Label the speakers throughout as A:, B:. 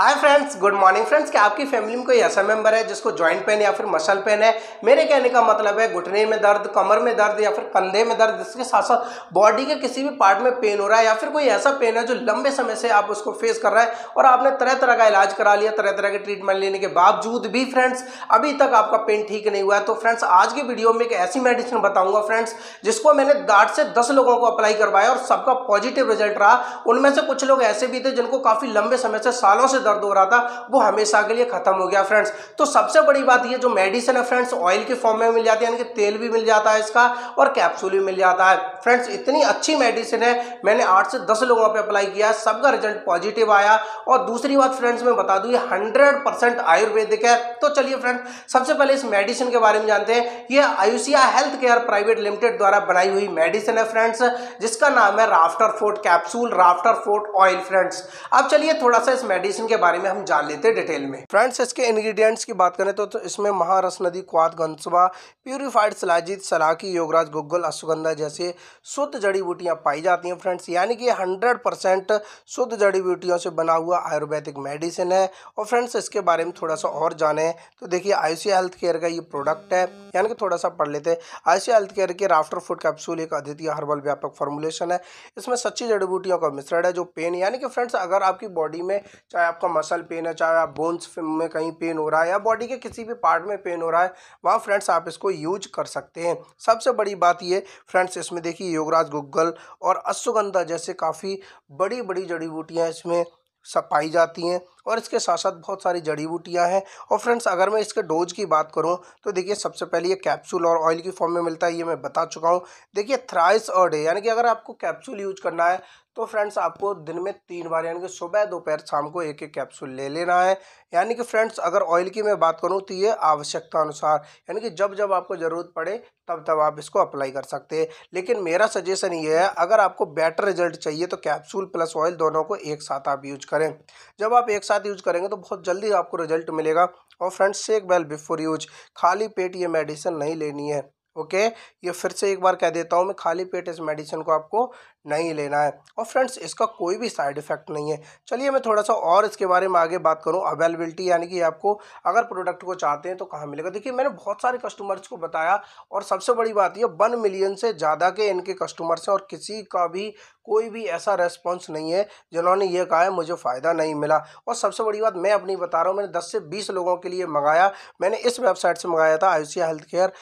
A: हाय friends good morning friends क्या आपकी family में कोई ऐसा मेंबर है जिसको जॉइंट पेन या फिर मसल पेन है मेरे कहने का मतलब है घुटने में दर्द कमर में दर्द या फिर कंधे में दर्द इसके साथ साथ बॉडी के किसी भी पार्ट में पेन हो रहा है या फिर कोई ऐसा पेन है जो लंबे समय से आप उसको फेस कर रहा है और आपने तरह तरह का इलाज करा लिया तरह तरह के ट्रीटमेंट लेने के बावजूद भी फ्रेंड्स अभी तक आपका पेन ठीक नहीं हुआ है तो फ्रेंड्स आज की वीडियो में एक ऐसी मेडिसिन बताऊंगा फ्रेंड्स जिसको मैंने दाट से दस लोगों को अप्लाई करवाया और सबका पॉजिटिव रिजल्ट रहा उनमें से कुछ लोग ऐसे भी थे जिनको काफ़ी लंबे समय से सालों से दर्द हो रहा था वो हमेशा के लिए खत्म हो गया फ्रेंड्स तो सबसे बड़ी बात ये जो मेडिसिन है फ्रेंड्स ऑयल के फॉर्म में मिल जाती है यानी कि तेल भी मिल जाता है इसका और कैप्सूल भी मिल जाता है फ्रेंड्स इतनी अच्छी मेडिसिन है मैंने आठ से दस लोगों पर अप्लाई किया सबका रिजल्ट पॉजिटिव आया और दूसरी बात फ्रेंड्स मैं बता दूँ ये हंड्रेड आयुर्वेदिक है तो चलिए फ्रेंड्स सबसे पहले इस मेडिसिन के बारे में जानते हैं ये Ayushiya health care private limited द्वारा बनाई हुई मेडिसिन है फ्रेंड्स जिसका नाम है Rafter Forte capsule Rafter Forte oil friends अब चलिए थोड़ा सा इस मेडिसिन के बारे में हम जान लेते हैं डिटेल में फ्रेंड्स इसके इंग्रेडिएंट्स की बात करें तो, तो इसमें महारस नदी क्वाद गंसवा प्यूरिफाइड सलाजीत सलाकी योगराज गुग्गल अश्वगंधा जैसे शुद्ध जड़ी बूटियाँ पाई जाती हैं फ्रेंड्स यानी कि हंड्रेड शुद्ध जड़ी बूटियों से बना हुआ आयुर्वेदिक मेडिसिन है और फ्रेंड्स इसके बारे में थोड़ा सा और जाने तो देखिए आयुषी हेल्थ केयर का ये प्रोडक्ट है यानी कि थोड़ा सा पढ़ लेते हैं आयुषी हेल्थ केयर के राफ्टर फूड कैप्सूल एक अद्वितीय हर्बल व्यापक फॉर्मुलेशन है इसमें सच्ची जड़ी बूटियों का मिश्रण है जो पेन यानी कि फ्रेंड्स अगर आपकी बॉडी में चाहे आप आपका मसल पेन है चाहे आप बोन्स में कहीं पेन हो रहा है या बॉडी के किसी भी पार्ट में पेन हो रहा है वहाँ फ्रेंड्स आप इसको यूज कर सकते हैं सबसे बड़ी बात ये फ्रेंड्स इसमें देखिए योगराज गुग्गल और अश्वगंधा जैसे काफ़ी बड़ी बड़ी जड़ी बूटियाँ इसमें सब पाई जाती हैं और इसके साथ साथ बहुत सारी जड़ी बूटियाँ हैं और फ्रेंड्स अगर मैं इसके डोज की बात करूँ तो देखिए सबसे पहले ये कैप्सूल और ऑयल की फॉर्म में मिलता है ये मैं बता चुका हूँ देखिए थ्राइस और डे यानी कि अगर आपको कैप्सूल यूज करना है तो फ्रेंड्स आपको दिन में तीन बार यानी कि सुबह दोपहर शाम को एक एक कैप्सूल ले लेना है यानी कि फ्रेंड्स अगर ऑयल की मैं बात करूँ तो ये आवश्यकता अनुसार यानी कि जब जब आपको ज़रूरत पड़े तब तब आप इसको अप्लाई कर सकते हैं लेकिन मेरा सजेशन ये है अगर आपको बेटर रिजल्ट चाहिए तो कैप्सूल प्लस ऑयल दोनों को एक साथ आप यूज करें जब आप एक साथ साथ यूज करेंगे तो बहुत जल्दी आपको रिजल्ट मिलेगा और friends shake well before use खाली पेट ये मेडिसिन नहीं लेनी है ओके ये फिर से एक बार कह देता हूँ मैं खाली पेट इस मेडिसिन को आपको नहीं लेना है और फ्रेंड्स इसका कोई भी साइड इफ़ेक्ट नहीं है चलिए मैं थोड़ा सा और इसके बारे में आगे बात करूँ अवेलेबिलिटी यानी कि आपको अगर प्रोडक्ट को चाहते हैं तो कहाँ मिलेगा देखिए मैंने बहुत सारे कस्टमर्स को बताया और सबसे बड़ी बात यह वन मिलियन से ज़्यादा के इनके कस्टमर्स हैं और किसी का भी कोई भी ऐसा रेस्पॉन्स नहीं है जिन्होंने ये कहा है मुझे फ़ायदा नहीं मिला और सबसे बड़ी बात मैं अपनी बता रहा हूँ मैंने दस से बीस लोगों के लिए मंगाया मैंने इस वेबसाइट से मंगाया था आयुषिया हेल्थ केयर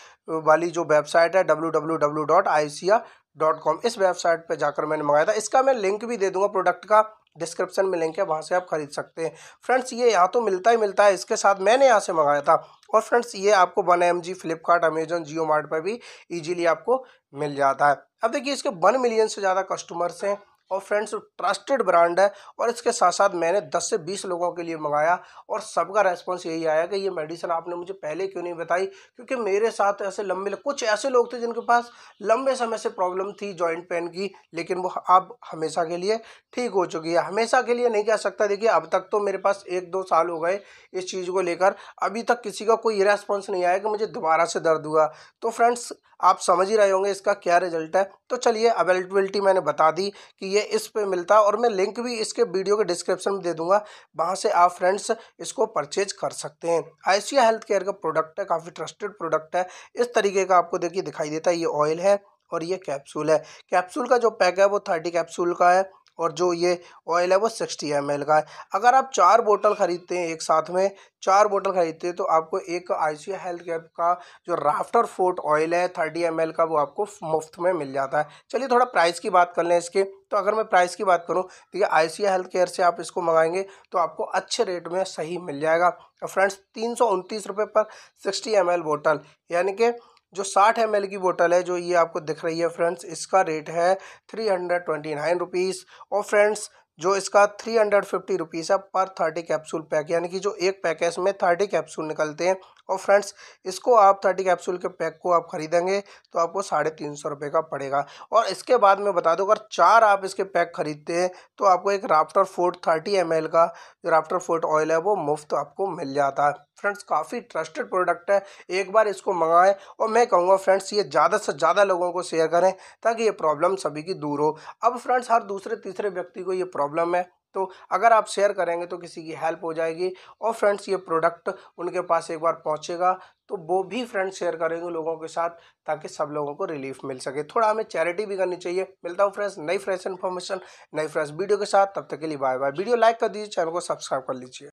A: वाली जो वेबसाइट है W W W dot Ayushiya dot com इस वेबसाइट पे जाकर मैंने मंगाया था इसका मैं लिंक भी दे दूंगा प्रोडक्ट का डिस्क्रिप्शन में लिंक है वहाँ से आप खरीद सकते हैं फ्रेंड्स ये यहाँ तो मिलता ही मिलता है इसके साथ मैंने यहाँ से मंगाया था और फ्रेंड्स ये आपको one M G Flipkart Amazon Jio Mart पर भी ईजिली आपको मिल जाता है अब देखिए इसके वन मिलियन से ज़्यादा कस्टमर्स हैं और फ्रेंड्स ट्रस्टेड ब्रांड है और इसके साथ साथ मैंने 10 से 20 लोगों के लिए मंगाया और सबका रेस्पॉन्स यही आया कि ये मेडिसिन आपने मुझे पहले क्यों नहीं बताई क्योंकि मेरे साथ ऐसे लंबे कुछ ऐसे लोग थे जिनके पास लंबे समय से प्रॉब्लम थी जॉइंट पेन की लेकिन वो अब हमेशा के लिए ठीक हो चुकी है हमेशा के लिए नहीं कह सकता देखिए अब तक तो मेरे पास एक दो साल हो गए इस चीज़ को लेकर अभी तक किसी का कोई रेस्पॉन्स नहीं आया कि मुझे दोबारा से दर्द हुआ तो फ्रेंड्स आप समझ ही रहे होंगे इसका क्या रिजल्ट है तो चलिए अवेलेबिलिटी मैंने बता दी कि ये इस पर मिलता है और मैं लिंक भी इसके वीडियो के डिस्क्रिप्शन में दे दूंगा वहाँ से आप फ्रेंड्स इसको परचेज कर सकते हैं आइसिया हेल्थ केयर का प्रोडक्ट है काफ़ी ट्रस्टेड प्रोडक्ट है इस तरीके का आपको देखिए दिखाई देता है ये ऑयल है और ये कैप्सूल है कैप्सूल का जो पैक है वो थर्टी कैप्सूल का है और जो ये ऑयल है वो सिक्सटी एम का है अगर आप चार बोतल ख़रीदते हैं एक साथ में चार बोतल ख़रीदते हैं तो आपको एक आई हेल्थ केयर का जो राफ्टर फोर्ट ऑयल है थर्टी एम का वो आपको मुफ्त में मिल जाता है चलिए थोड़ा प्राइस की बात कर लें इसके तो अगर मैं प्राइस की बात करूं देखिए आई सी हेल्थ केयर से आप इसको मंगाएंगे तो आपको अच्छे रेट में सही मिल जाएगा फ्रेंड्स तीन सौ पर सिक्सटी एम बोटल यानी कि जो 60 एम की बोतल है जो ये आपको दिख रही है फ्रेंड्स इसका रेट है three hundred twenty nine rupees और फ्रेंड्स जो इसका थ्री हंड्रेड फिफ्टी रुपीज़ है पर थर्टी कैप्सूल पैक यानी कि जो एक पैक है इसमें थर्टी कैप्सूल निकलते हैं और फ्रेंड्स इसको आप थर्टी कैप्सूल के पैक को आप खरीदेंगे तो आपको साढ़े तीन सौ रुपये का पड़ेगा और इसके बाद मैं बता दूँ अगर चार आप इसके पैक खरीदते हैं तो आपको एक राफ्टर फोर्ट थर्टी एम का जो राफ्टर फोर्ट ऑयल है वो मुफ्त आपको मिल जाता है फ्रेंड्स काफ़ी ट्रस्टेड प्रोडक्ट है एक बार इसको मंगाएं और मैं कहूँगा फ्रेंड्स ये ज़्यादा से ज़्यादा लोगों को शेयर करें ताकि ये प्रॉब्लम सभी की दूर हो अब फ्रेंड्स हर दूसरे तीसरे व्यक्ति को ये प्रॉब्लम है तो अगर आप शेयर करेंगे तो किसी की हेल्प हो जाएगी और फ्रेंड्स ये प्रोडक्ट उनके पास एक बार पहुँचेगा तो वो भी फ्रेंड्स शेयर करेंगे लोगों के साथ ताकि सब लोगों को रिलीफ मिल सके थोड़ा हमें चैरिटी भी करनी चाहिए मिलता हूँ फ्रेंड्स नई फ्रेश इन्फॉर्मेशन नई फ्रेश वीडियो के साथ तब तक के लिए बाय बाय वीडियो लाइक कर दीजिए चैनल को सब्सक्राइब कर लीजिए